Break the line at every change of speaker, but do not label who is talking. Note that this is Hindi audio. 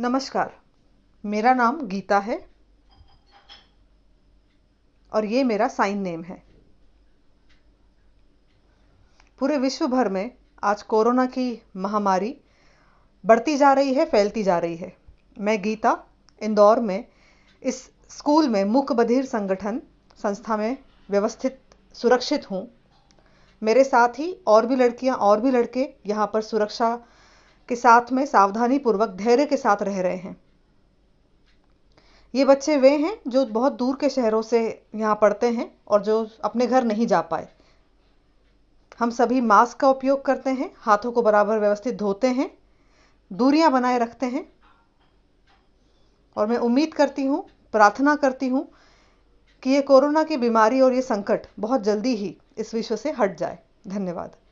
नमस्कार मेरा नाम गीता है और ये मेरा साइन नेम है पूरे विश्व भर में आज कोरोना की महामारी बढ़ती जा रही है फैलती जा रही है मैं गीता इंदौर में इस स्कूल में मुख बधिर संगठन संस्था में व्यवस्थित सुरक्षित हूँ मेरे साथ ही और भी लड़कियाँ और भी लड़के यहाँ पर सुरक्षा के साथ में सावधानी पूर्वक धैर्य के साथ रह रहे हैं ये बच्चे वे हैं जो बहुत दूर के शहरों से यहाँ पढ़ते हैं और जो अपने घर नहीं जा पाए हम सभी मास्क का उपयोग करते हैं हाथों को बराबर व्यवस्थित धोते हैं दूरियां बनाए रखते हैं और मैं उम्मीद करती हूँ प्रार्थना करती हूँ कि ये कोरोना की बीमारी और ये संकट बहुत जल्दी ही इस विश्व से हट जाए धन्यवाद